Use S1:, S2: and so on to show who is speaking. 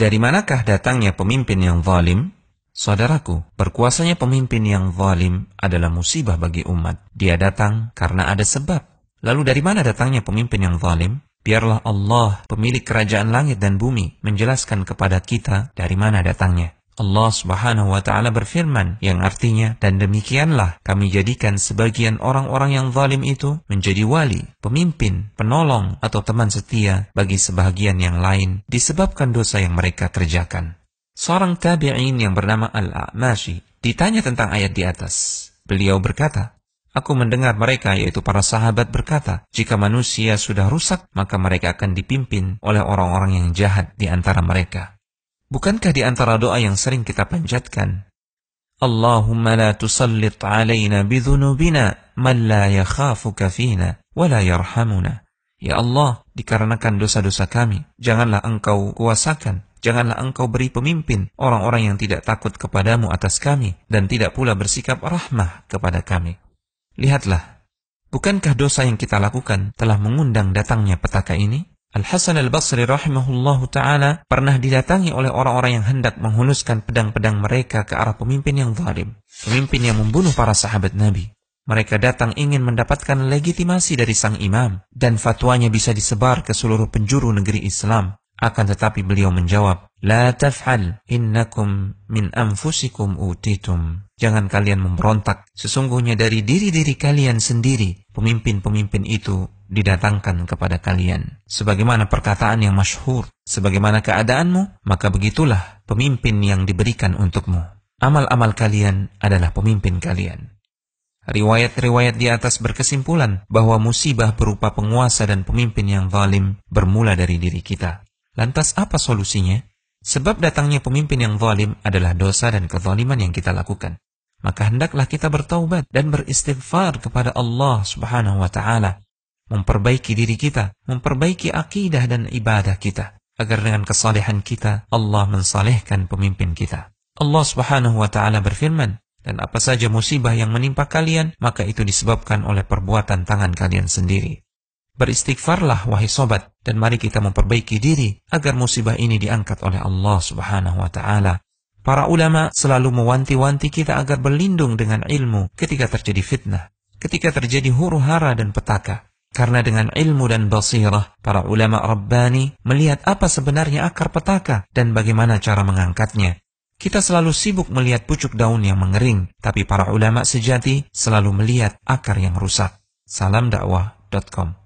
S1: Dari manakah datangnya pemimpin yang zalim? Saudaraku, berkuasanya pemimpin yang zalim adalah musibah bagi umat. Dia datang karena ada sebab. Lalu dari mana datangnya pemimpin yang zalim? Biarlah Allah, pemilik kerajaan langit dan bumi, menjelaskan kepada kita dari mana datangnya. Allah Subhanahu wa taala berfirman yang artinya dan demikianlah kami jadikan sebagian orang-orang yang zalim itu menjadi wali, pemimpin, penolong atau teman setia bagi sebahagian yang lain disebabkan dosa yang mereka kerjakan. Seorang tabi'in yang bernama Al-A'mashi ditanya tentang ayat di atas. Beliau berkata, Aku mendengar mereka, yaitu para sahabat berkata, jika manusia sudah rusak, maka mereka akan dipimpin oleh orang-orang yang jahat di antara mereka. Bukankah di antara doa yang sering kita panjatkan? Allahumma la tusallit alaina bidhunubina man la yakhafuka fina wa la yarhamuna. Ya Allah, dikarenakan dosa-dosa kami, janganlah engkau kuasakan, janganlah engkau beri pemimpin orang-orang yang tidak takut kepadamu atas kami dan tidak pula bersikap rahmah kepada kami. Lihatlah, bukankah dosa yang kita lakukan telah mengundang datangnya petaka ini? Al-Hasan al-Basri rahimahullahu ta'ala pernah didatangi oleh orang-orang yang hendak menghunuskan pedang-pedang mereka ke arah pemimpin yang zalim. Pemimpin yang membunuh para sahabat Nabi. Mereka datang ingin mendapatkan legitimasi dari sang imam dan fatwanya bisa disebar ke seluruh penjuru negeri Islam. Akan tetapi beliau menjawab, La taf'al innakum min anfusikum utitum. Jangan kalian memberontak. Sesungguhnya dari diri-diri kalian sendiri, pemimpin-pemimpin itu didatangkan kepada kalian. Sebagaimana perkataan yang masyhur, sebagaimana keadaanmu, maka begitulah pemimpin yang diberikan untukmu. Amal-amal kalian adalah pemimpin kalian. Riwayat-riwayat di atas berkesimpulan bahwa musibah berupa penguasa dan pemimpin yang zalim bermula dari diri kita. Lantas apa solusinya? Sebab datangnya pemimpin yang zalim adalah dosa dan kezaliman yang kita lakukan. Maka hendaklah kita bertaubat dan beristighfar kepada Allah Subhanahu wa taala, memperbaiki diri kita, memperbaiki akidah dan ibadah kita, agar dengan kesalehan kita Allah mensalehkan pemimpin kita. Allah Subhanahu wa taala berfirman, dan apa saja musibah yang menimpa kalian, maka itu disebabkan oleh perbuatan tangan kalian sendiri. Beristighfarlah wahai sobat dan mari kita memperbaiki diri agar musibah ini diangkat oleh Allah Subhanahu wa taala. Para ulama selalu mewanti-wanti kita agar berlindung dengan ilmu ketika terjadi fitnah, ketika terjadi huru-hara dan petaka. Karena dengan ilmu dan basirah, para ulama Rabbani melihat apa sebenarnya akar petaka dan bagaimana cara mengangkatnya. Kita selalu sibuk melihat pucuk daun yang mengering, tapi para ulama sejati selalu melihat akar yang rusak. Salam dakwah.com